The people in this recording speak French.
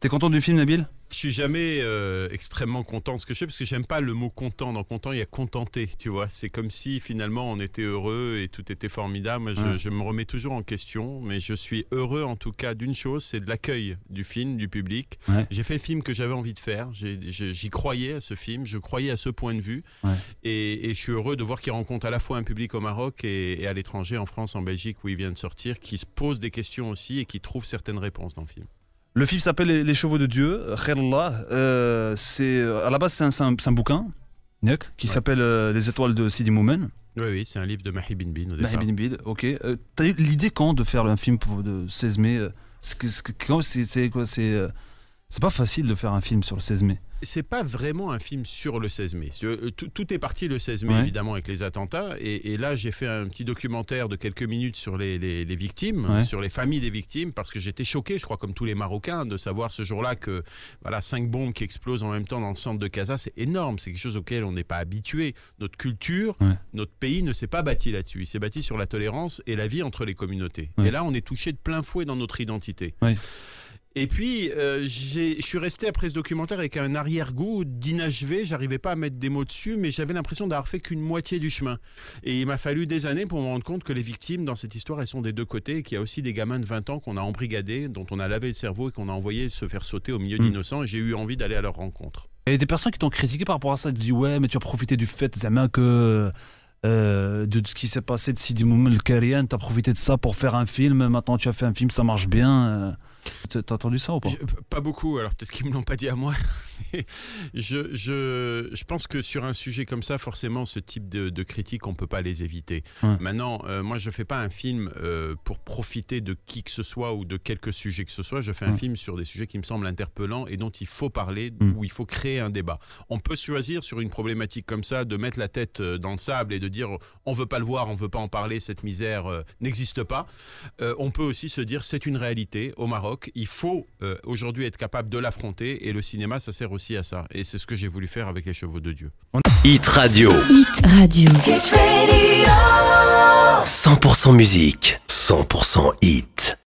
T'es content du film, Nabil je suis jamais euh, extrêmement content de ce que je fais parce que j'aime pas le mot content. Dans content, il y a contenté, tu vois. C'est comme si finalement on était heureux et tout était formidable. Moi, je, me remets toujours en question, mais je suis heureux en tout cas d'une chose, c'est de l'accueil du film, du public. J'ai fait le film que j'avais envie de faire. J'y croyais à ce film, je croyais à ce point de vue, et, je suis heureux de voir qu'il rencontre à la fois un public au Maroc et, et à l'étranger, en France, en Belgique, où il vient de sortir, qui se pose des questions aussi et qui trouve certaines réponses dans le film. Le film s'appelle les, Chevaux de Dieu, Khairullah. Euh, c'est, euh, à la base, c'est un, bouquin qui s'appelle euh, Les Étoiles de Sidi Moumen. Oui, oui, c'est un livre de Mahi Bin Bin. Mahi Bin ok. l'idée quand de faire un film pour le 16 mai C'est quoi C'est pas facile de faire un film sur le 16 mai c'est pas vraiment un film sur le 16 mai. Euh, tout, est parti le 16 mai, évidemment, avec les attentats. Et, là, j'ai fait un petit documentaire de quelques minutes sur les, victimes, sur les familles des victimes, parce que j'étais choqué, je crois, comme tous les Marocains, de savoir ce jour-là que voilà, cinq bombes qui explosent en même temps dans le centre de Gaza, c'est énorme. C'est quelque chose auquel on n'est pas habitué. Notre culture, notre pays ne s'est pas bâti là-dessus. Il s'est bâti sur la tolérance et la vie entre les communautés. Et là, on est touché de plein fouet dans notre identité. Et puis, euh, je suis resté après ce documentaire avec un arrière arrière-goût d'inachevé. J'arrivais pas à mettre des mots dessus, mais j'avais l'impression d'avoir fait qu'une moitié du chemin. Et il m'a fallu des années pour me rendre compte que les victimes dans cette histoire, elles sont des deux côtés qu'il y a aussi des gamins de 20 ans qu'on a embrigadés, dont on a lavé le cerveau et qu'on a envoyé se faire sauter au milieu hmm. d'innocents. j'ai eu envie d'aller à leur rencontre. Et des personnes qui t'ont critiqué par rapport à ça, tu dis ouais, mais tu as profité du fait, Zama, que. Euh, de ce qui s'est passé de Sidi Moumel Karian, tu as profité de ça pour faire un film, maintenant tu as fait un film, ça marche bien. Euh. T'as entendu ça ou pas Pas beaucoup, alors peut-être qu'ils me l'ont pas dit à moi. je, je, je, pense que sur un sujet comme ça, forcément, ce type de, de critiques, on ne peut pas les éviter. Maintenant, euh, moi, je ne fais pas un film euh, pour profiter de qui que ce soit ou de quelques sujets que ce soit. Je fais un film sur des sujets qui me semblent interpellants et dont il faut parler, ou mm. où il faut créer un débat. On peut choisir sur une problématique comme ça de mettre la tête euh, dans le sable et de dire on ne veut pas le voir, on ne veut pas en parler, cette misère n'existe pas. on peut aussi se dire c'est une réalité au Maroc, il faut aujourd'hui être capable de l'affronter et le cinéma, ça sert aussi ça. Et c'est ce que j'ai voulu faire avec les chevaux de Dieu. Hit Radio. Hit Radio. Hit Radio. 100% musique. 100% hit.